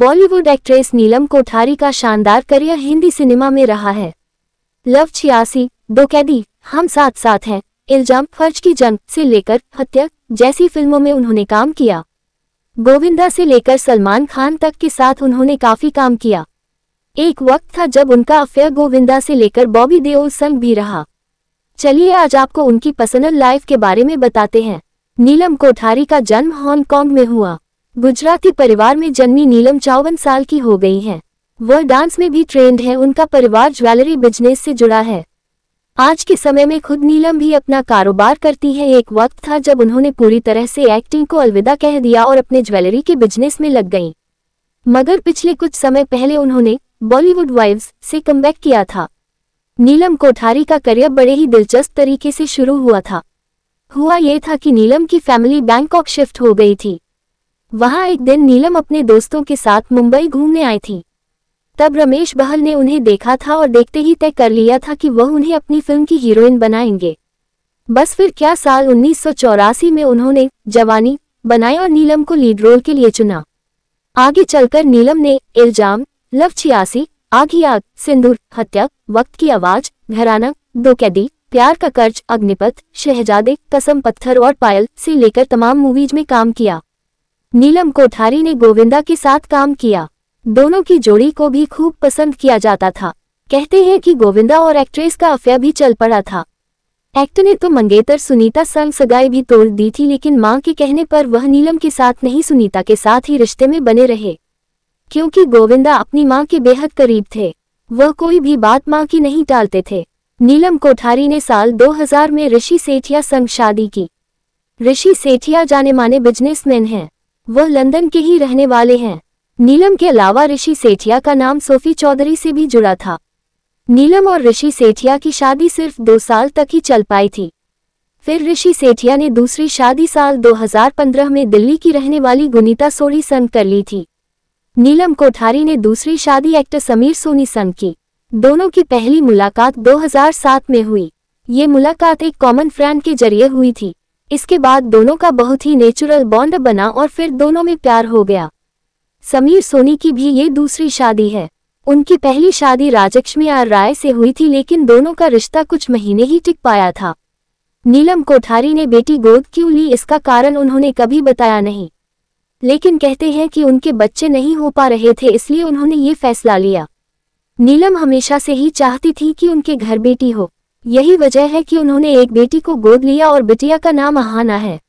Bollywood actress नीलम कोठारी का शानदार career Hindi cinema में रहा है लव छियासी दो कैदी हम साथ साथ हैं इल्जाम फर्ज की जंग से लेकर हत्या जैसी फिल्मों में उन्होंने काम किया गोविंदा से लेकर सलमान खान तक के साथ उन्होंने काफी काम किया एक वक्त था जब उनका अफेयर गोविंदा से लेकर बॉबी देओल संग भी रहा चलिए आज आपको उनकी पर्सनल लाइफ के बारे में बताते हैं नीलम कोठारी का जन्म हांगकांग में हुआ गुजराती परिवार में जन्मी नीलम चौवन साल की हो गई हैं। वह डांस में भी ट्रेंड है उनका परिवार ज्वेलरी बिजनेस से जुड़ा है आज के समय में खुद नीलम भी अपना कारोबार करती है एक वक्त था जब उन्होंने पूरी तरह से एक्टिंग को अलविदा कह दिया और अपने ज्वेलरी के बिजनेस में लग गई मगर पिछले कुछ समय पहले उन्होंने बॉलीवुड वाइव्स से कमबैक किया था नीलम कोठारी का करियर बड़े ही दिलचस्प तरीके से शुरू हुआ था हुआ ये था कि नीलम की फैमिली बैंकॉक शिफ्ट हो गई थी वहां एक दिन नीलम अपने दोस्तों के साथ मुंबई घूमने आई थी तब रमेश बहल ने उन्हें देखा था और देखते ही तय कर लिया था कि वह उन्हें अपनी फिल्म की हीरोइन बनाएंगे बस फिर क्या साल उन्नीस में उन्होंने जवानी बनाई और नीलम को लीड रोल के लिए चुना आगे चलकर नीलम ने इल्जाम लव छियासी आग ही आग सिंदूर हत्या वक्त की आवाज घराना दो कैदी प्यार का कर्ज अग्निपथ शहजादे कसम पत्थर और पायल से लेकर तमाम मूवीज में काम किया नीलम कोठारी ने गोविंदा के साथ काम किया दोनों की जोड़ी को भी खूब पसंद किया जाता था कहते हैं कि गोविंदा और एक्ट्रेस का अफेयर भी चल पड़ा था एक्टर ने तो मंगेतर सुनीता संग सगाई भी तोड़ दी थी लेकिन मां के कहने पर वह नीलम के साथ नहीं सुनीता के साथ ही रिश्ते में बने रहे क्योंकि गोविंदा अपनी मां के बेहद करीब थे वह कोई भी बात मां की नहीं टालते थे नीलम कोठारी ने साल 2000 में ऋषि सेठिया संग शादी की ऋषि सेठिया जाने माने बिजनेसमैन हैं वह लंदन के ही रहने वाले हैं नीलम के अलावा ऋषि सेठिया का नाम सोफी चौधरी से भी जुड़ा था नीलम और ऋषि सेठिया की शादी सिर्फ दो साल तक ही चल पाई थी फिर ऋषि सेठिया ने दूसरी शादी साल 2015 में दिल्ली की रहने वाली गुनीता सोनी संग कर ली थी नीलम कोठारी ने दूसरी शादी एक्टर समीर सोनी संग की दोनों की पहली मुलाकात 2007 में हुई ये मुलाकात एक कॉमन फ्रेंड के जरिए हुई थी इसके बाद दोनों का बहुत ही नेचुरल बॉन्ड बना और फिर दोनों में प्यार हो गया समीर सोनी की भी ये दूसरी शादी है उनकी पहली शादी राजक्ष्मी आर राय से हुई थी लेकिन दोनों का रिश्ता कुछ महीने ही टिक पाया था नीलम कोठारी ने बेटी गोद क्यों ली इसका कारण उन्होंने कभी बताया नहीं लेकिन कहते हैं कि उनके बच्चे नहीं हो पा रहे थे इसलिए उन्होंने ये फैसला लिया नीलम हमेशा से ही चाहती थी कि उनके घर बेटी हो यही वजह है कि उन्होंने एक बेटी को गोद लिया और बिटिया का नाम अहाना है